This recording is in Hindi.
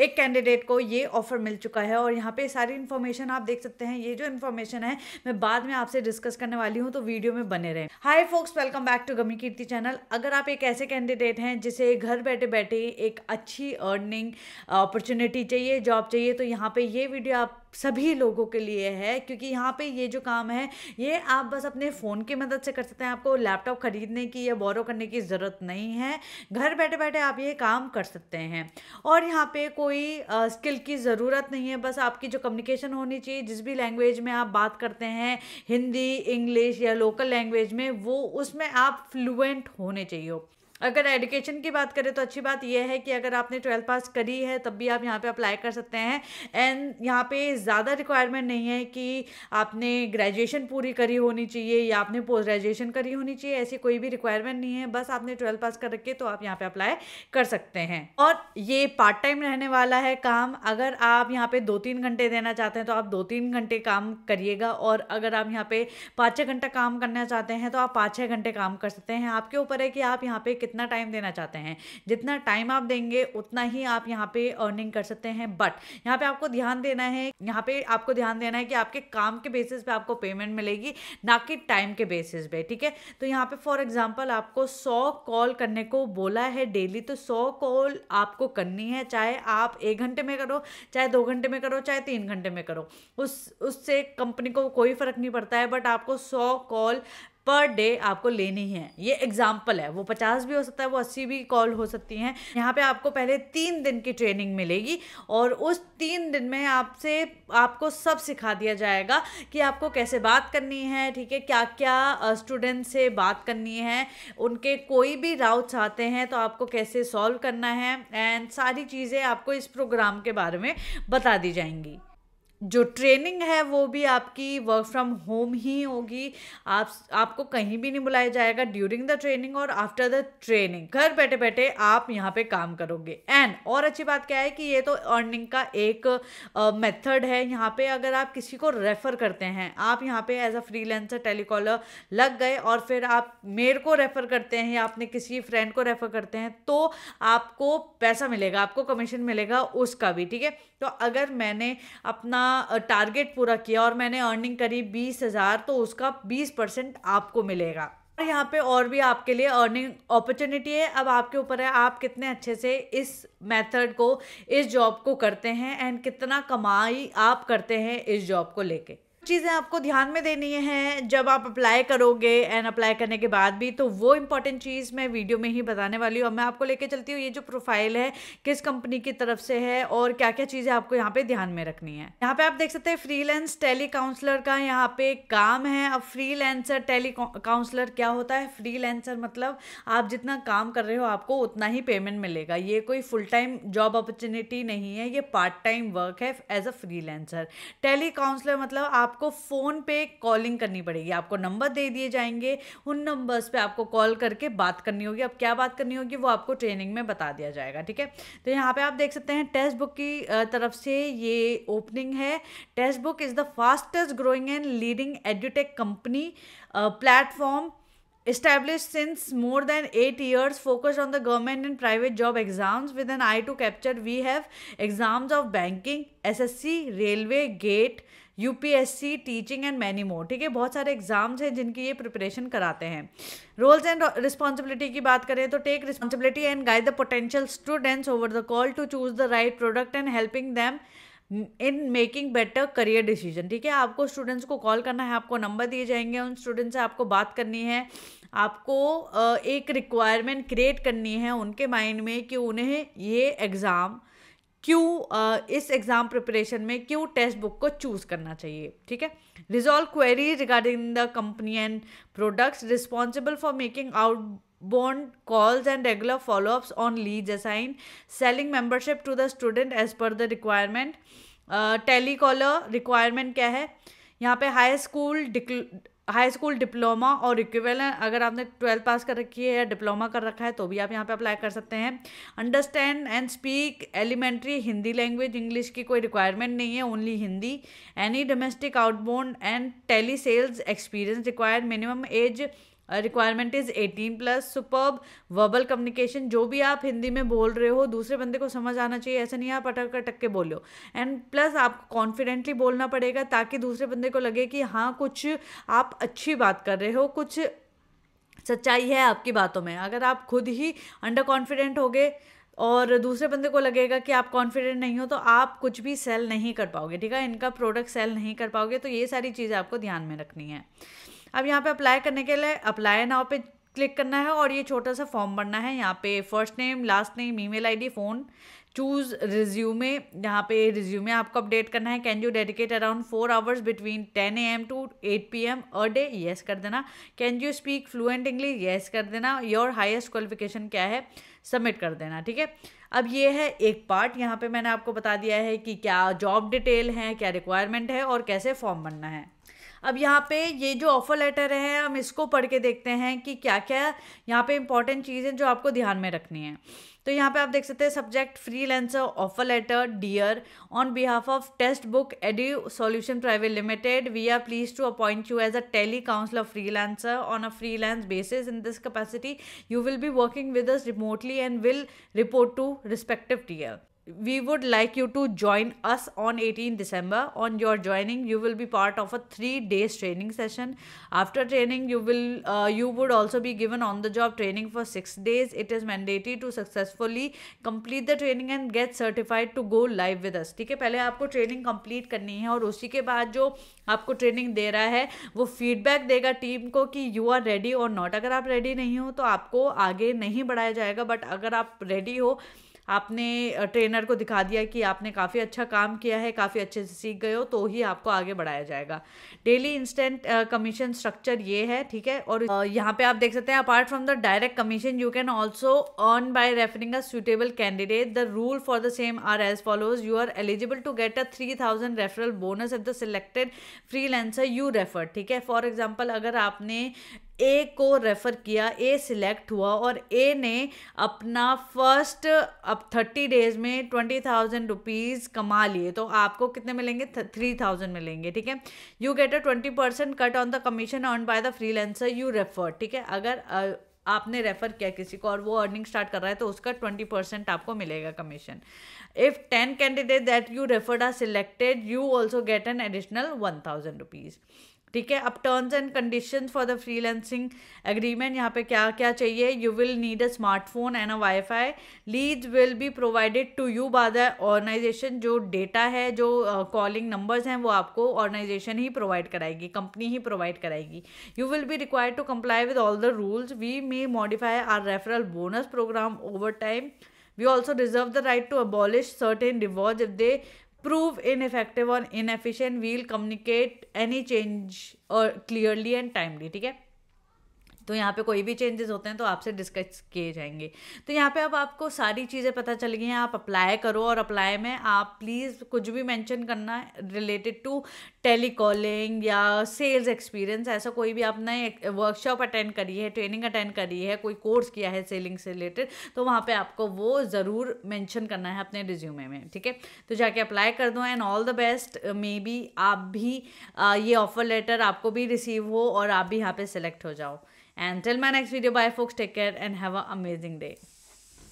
एक कैंडिडेट को ये ऑफर मिल चुका है और यहाँ पे सारी इन्फॉर्मेशन आप देख सकते हैं ये जो इन्फॉर्मेशन है मैं बाद में आपसे डिस्कस करने वाली हूँ तो वीडियो में बने रहें hi folks welcome back to gummy Kirti channel अगर आप एक ऐसे कैंडिडेट हैं जिसे घर बैठे बैठे एक अच्छी अर्निंग अपॉर्चुनिटी चाहिए जॉब चाहिए तो यहाँ पर ये वीडियो आप सभी लोगों के लिए है क्योंकि यहाँ पे ये जो काम है ये आप बस अपने फ़ोन की मदद से कर सकते हैं आपको लैपटॉप ख़रीदने की या बोरो करने की ज़रूरत नहीं है घर बैठे बैठे आप ये काम कर सकते हैं और यहाँ पे कोई स्किल की ज़रूरत नहीं है बस आपकी जो कम्युनिकेशन होनी चाहिए जिस भी लैंग्वेज में आप बात करते हैं हिंदी इंग्लिश या लोकल लैंग्वेज में वो उसमें आप फ्लुएंट होने चाहिए हो अगर एडुकेशन की बात करें तो अच्छी बात यह है कि अगर आपने ट्वेल्थ पास करी है तब भी आप यहाँ पे अप्लाई कर सकते हैं एंड यहाँ पे ज़्यादा रिक्वायरमेंट नहीं है कि आपने ग्रेजुएशन पूरी करी होनी चाहिए या आपने पोस्ट ग्रेजुएशन करी होनी चाहिए ऐसी कोई भी रिक्वायरमेंट नहीं है बस आपने ट्वेल्थ पास कर रखे तो आप यहाँ पे अप्लाई कर सकते हैं और ये पार्ट टाइम रहने वाला है काम अगर आप यहाँ पे दो तीन घंटे देना चाहते हैं तो आप दो तीन घंटे काम करिएगा और अगर आप यहाँ पे पाँच छः घंटा काम करना चाहते हैं तो आप पाँच छः घंटे काम कर सकते हैं आपके ऊपर है कि आप यहाँ पे कितना टाइम देना चाहते हैं जितना टाइम आप देंगे उतना ही आप यहाँ पे अर्निंग कर सकते हैं बट यहाँ पे आपको ध्यान देना है यहाँ पे आपको ध्यान देना है कि आपके काम के बेसिस पे आपको पेमेंट मिलेगी ना कि टाइम के बेसिस पे ठीक है तो यहाँ पे फॉर एग्जाम्पल आपको सौ कॉल करने को बोला है डेली तो सौ कॉल आपको करनी है चाहे आप एक घंटे में करो चाहे दो घंटे में करो चाहे तीन घंटे में करो उस उससे कंपनी को कोई फ़र्क नहीं पड़ता है बट आपको सौ कॉल पर डे आपको लेनी है ये एग्जाम्पल है वो पचास भी हो सकता है वो अस्सी भी कॉल हो सकती हैं यहाँ पे आपको पहले तीन दिन की ट्रेनिंग मिलेगी और उस तीन दिन में आपसे आपको सब सिखा दिया जाएगा कि आपको कैसे बात करनी है ठीक है क्या क्या स्टूडेंट से बात करनी है उनके कोई भी राउट्स आते हैं तो आपको कैसे सॉल्व करना है एंड सारी चीज़ें आपको इस प्रोग्राम के बारे में बता दी जाएंगी जो ट्रेनिंग है वो भी आपकी वर्क फ्रॉम होम ही होगी आप आपको कहीं भी नहीं बुलाया जाएगा ड्यूरिंग द ट्रेनिंग और आफ्टर द ट्रेनिंग घर बैठे बैठे आप यहाँ पे काम करोगे एंड और अच्छी बात क्या है कि ये तो अर्निंग का एक मेथड uh, है यहाँ पे अगर आप किसी को रेफ़र करते हैं आप यहाँ पे एज अ लेंसर टेलीकॉलर लग गए और फिर आप मेयर को रेफ़र करते हैं या अपने किसी फ्रेंड को रेफ़र करते हैं तो आपको पैसा मिलेगा आपको कमीशन मिलेगा उसका भी ठीक है तो अगर मैंने अपना अपना टारगेट पूरा किया और मैंने अर्निंग करी बीस हज़ार तो उसका बीस परसेंट आपको मिलेगा और यहाँ पे और भी आपके लिए अर्निंग अपॉर्चुनिटी है अब आपके ऊपर है आप कितने अच्छे से इस मेथड को इस जॉब को करते हैं एंड कितना कमाई आप करते हैं इस जॉब को लेके चीज़ें आपको ध्यान में देनी है जब आप अप्लाई करोगे एंड अप्लाई करने के बाद भी तो वो इंपॉर्टेंट चीज़ मैं वीडियो में ही बताने वाली हूँ मैं आपको लेके चलती हूँ ये जो प्रोफाइल है किस कंपनी की तरफ से है और क्या क्या चीज़ें आपको यहाँ पे ध्यान में रखनी है यहाँ पे आप देख सकते हैं फ्रीलैंस टेली काउंसलर का यहाँ पे काम है अब लेंसर टेली काउंसलर क्या होता है लेंसर मतलब आप जितना काम कर रहे हो आपको उतना ही पेमेंट मिलेगा ये कोई फुल टाइम जॉब अपॉर्चुनिटी नहीं है ये पार्ट टाइम वर्क है as a lancer tele counsellor मतलब आप आपको फ़ोन पे कॉलिंग करनी पड़ेगी आपको नंबर दे दिए जाएंगे उन नंबर्स पे आपको कॉल करके बात करनी होगी अब क्या बात करनी होगी वो आपको ट्रेनिंग में बता दिया जाएगा ठीक है तो यहाँ पे आप देख सकते हैं टेस्ट बुक की तरफ से ये ओपनिंग है Testbook is the fastest growing and leading edtech company platform established since more than 8 years focused on the government and private job exams with an eye to capture we have exams of banking ssc railway gate C teaching and many more ठीक है बहुत सारे एग्जाम्स हैं जिनकी ये प्रिपरेशन कराते हैं रोल्स एंड रिस्पॉन्सिबिलिटी की बात करें तो take responsibility and guide the potential students over the call to choose the right product and helping them in making better career decision ठीक है आपको स्टूडेंट्स को कॉल करना है आपको नंबर दिए जाएंगे उन स्टूडेंट से आपको बात करनी है आपको एक रिक्वायरमेंट क्रिएट करनी है उनके माइंड में कि उन्हें ये एग्ज़ाम क्यों इस एग्जाम प्रिपरेशन में क्यों टेस्ट बुक को चूज करना चाहिए ठीक है resolve query regarding the company and products responsible for making outbound calls and regular followups on leads assign selling membership to the student as per the requirement telecaller requirement क्या है यहाँ पे high school high school diploma और इक्विवेलेंट अगर आपने ट्वेल्थ पास कर रखी है या डिप्लोमा कर रखा है तो भी आप यहाँ पे अप्लाई कर सकते हैं understand and speak elementary Hindi language English की कोई रिक्वायरमेंट नहीं है only Hindi any domestic outbound and tele sales experience required minimum age requirement is eighteen plus superb verbal communication जो भी आप हिंदी में बोल रहे हो दूसरे बंदे को समझ आना चाहिए ऐसा नहीं आप अटक अटक के बोलो एंड प्लस आपको कॉन्फिडेंटली बोलना पड़ेगा ताकि दूसरे बंदे को लगे कि हाँ कुछ आप अच्छी बात कर रहे हो कुछ सच्चाई है आपकी बातों में अगर आप खुद ही अंडर कॉन्फिडेंट हो गए और दूसरे बंदे को लगेगा कि आप कॉन्फिडेंट नहीं हो तो आप कुछ भी सेल नहीं कर पाओगे ठीक है इनका प्रोडक्ट सेल नहीं कर पाओगे तो ये सारी चीज़ें आपको ध्यान में रखनी है अब यहाँ पे अप्लाई करने के लिए अप्लाई नाव पे क्लिक करना है और ये छोटा सा फॉर्म भरना है यहाँ पे first name last name email ID phone choose resume यहाँ पे रिज्यूमे आपको अपडेट करना है can you dedicate around four hours between ten A M to eight P M a day yes कर देना can you speak fluent English yes कर देना योर हाइस्ट क्वालिफिकेशन क्या है सबमिट कर देना ठीक है अब ये है एक पार्ट यहाँ पे मैंने आपको बता दिया है कि क्या जॉब डिटेल है क्या रिक्वायरमेंट है और कैसे फॉर्म भरना है अब यहाँ पे ये जो ऑफ़र लेटर है हम इसको पढ़ के देखते हैं कि क्या क्या यहाँ पे इंपॉर्टेंट चीज़ें जो आपको ध्यान में रखनी है तो यहाँ पे आप देख सकते हैं subject freelancer offer letter dear on behalf of Testbook Edu solution private limited we are please to appoint you as a tele counsellor lancer on a freelance basis in this capacity you will be working with us remotely and will report to respective tier we would like you to join us on 18 december on your joining you will be part of a 3 days training session after training you will uh, you would also be given on the job training for 6 days it is mandatory to successfully complete the training and get certified to go live with us ठीक है पहले आपको ट्रेनिंग कंप्लीट करनी है और उसी के बाद जो आपको ट्रेनिंग दे रहा है वो फीडबैक देगा टीम को कि यू आर रेडी और नॉट अगर आप रेडी नहीं हो तो आपको आगे नहीं बढ़ाया जाएगा बट अगर आप रेडी हो आपने ट्रेनर को दिखा दिया कि आपने काफ़ी अच्छा काम किया है काफ़ी अच्छे से सीख गए हो तो ही आपको आगे बढ़ाया जाएगा डेली इंस्टेंट कमीशन स्ट्रक्चर ये है ठीक है और यहाँ पे आप देख सकते हैं apart from the direct commission you can also earn by referring a suitable candidate the rule for the same are as follows you are eligible to get a three thousand referral bonus at the selected freelancer you refer ठीक है फॉर एग्जाम्पल अगर आपने ए को रेफ़र किया ए सिलेक्ट हुआ और ए ने अपना फर्स्ट अब थर्टी डेज में ट्वेंटी थाउजेंड रुपीज़ कमा लिए तो आपको कितने मिलेंगे थ्री थाउजेंड मिलेंगे ठीक है you get a twenty percent cut on the commission earn by the freelancer you refer ठीक है अगर uh, आपने रेफ़र किया किसी को और वो अर्निंग स्टार्ट कर रहा है तो उसका ट्वेंटी परसेंट आपको मिलेगा commission if ten candidate that you referred are selected you also get an additional one thousand rupees ठीक है अब terms and conditions for the freelancing agreement यहाँ पे क्या क्या चाहिए you will need a smartphone and a WiFi leads will be provided to you by the organisation जो डेटा है जो कॉलिंग uh, नंबर्स हैं वो आपको ऑर्गेनाइजेशन ही प्रोवाइड कराएगी कंपनी ही प्रोवाइड कराएगी you will be required to comply with all the rules we may modify our referral bonus programme over time also reserve the right to abolish cert certain rewards if they prove ineffective or inefficient we'll communicate any change or uh, clearly and timely ठीक है तो यहाँ पे कोई भी चेंजेस होते हैं तो आपसे डिस्कस किए जाएंगे तो यहाँ पे अब आपको सारी चीज़ें पता चल गई हैं आप अप्लाई करो और अप्लाई में आप प्लीज़ कुछ भी मेंशन करना रिलेटेड टू टेलीकॉलिंग या सेल्स एक्सपीरियंस ऐसा कोई भी आपने वर्कशॉप अटेंड करी है ट्रेनिंग अटेंड करी है कोई कोर्स किया है सेलिंग से रिलेटेड तो वहाँ पर आपको वो ज़रूर मैंशन करना है अपने रिज्यूमे में ठीक है तो जाके अप्लाई कर दो and all the best maybe आप भी आ, ये ऑफ़र लेटर आपको भी रिसीव हो और आप भी यहाँ पर सिलेक्ट हो जाओ And till my next video, bye folks. Take care and have an amazing day.